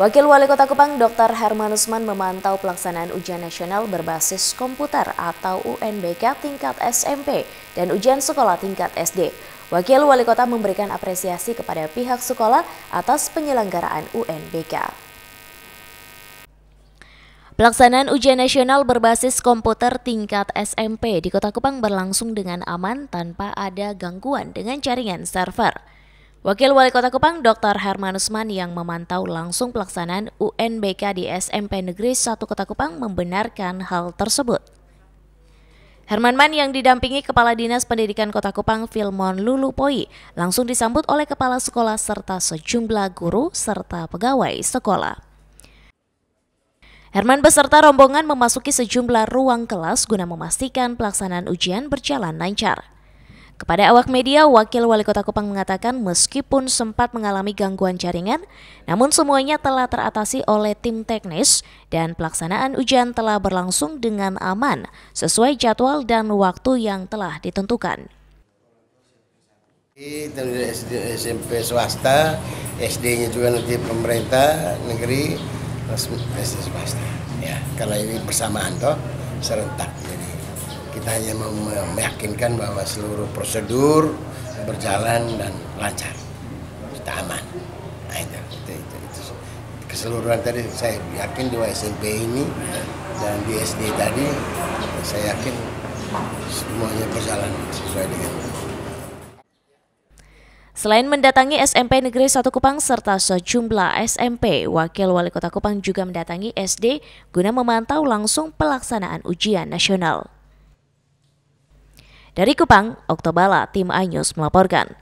Wakil Wali Kota Kupang Dr. Herman Usman memantau pelaksanaan ujian nasional berbasis komputer atau UNBK tingkat SMP dan ujian sekolah tingkat SD. Wakil Wali Kota memberikan apresiasi kepada pihak sekolah atas penyelenggaraan UNBK. Pelaksanaan ujian nasional berbasis komputer tingkat SMP di Kota Kupang berlangsung dengan aman tanpa ada gangguan dengan jaringan server. Wakil Wali Kota Kupang Dr. Herman Usman yang memantau langsung pelaksanaan UNBK di SMP Negeri 1 Kota Kupang membenarkan hal tersebut. Herman Man yang didampingi Kepala Dinas Pendidikan Kota Kupang Filmon Lulu Poi langsung disambut oleh Kepala Sekolah serta sejumlah guru serta pegawai sekolah. Herman beserta rombongan memasuki sejumlah ruang kelas guna memastikan pelaksanaan ujian berjalan lancar. Kepada awak media, Wakil Wali Kota Kupang mengatakan meskipun sempat mengalami gangguan jaringan, namun semuanya telah teratasi oleh tim teknis dan pelaksanaan ujian telah berlangsung dengan aman sesuai jadwal dan waktu yang telah ditentukan. SMP swasta, SD-nya juga nanti pemerintah negeri, SD swasta. Ya, kalau ini bersamaan toh serentak jadi kita hanya meyakinkan bahwa seluruh prosedur berjalan dan lancar kita aman nah, itu, itu, itu, itu. keseluruhan tadi saya yakin di SMP ini dan di SD tadi saya yakin semuanya berjalan sesuai dengan Selain mendatangi SMP Negeri 1 Kupang serta sejumlah SMP, Wakil Wali Kota Kupang juga mendatangi SD guna memantau langsung pelaksanaan ujian nasional. Dari Kupang, Oktobala, tim Anyus melaporkan.